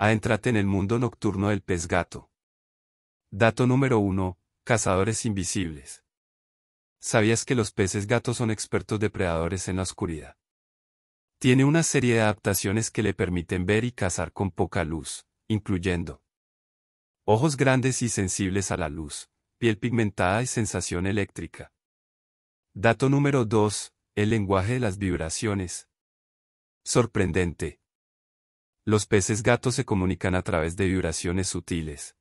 Adentrate en el mundo nocturno del pez gato. Dato número 1. Cazadores invisibles. ¿Sabías que los peces gatos son expertos depredadores en la oscuridad? Tiene una serie de adaptaciones que le permiten ver y cazar con poca luz, incluyendo ojos grandes y sensibles a la luz, piel pigmentada y sensación eléctrica. Dato número 2. El lenguaje de las vibraciones. Sorprendente, los peces gatos se comunican a través de vibraciones sutiles.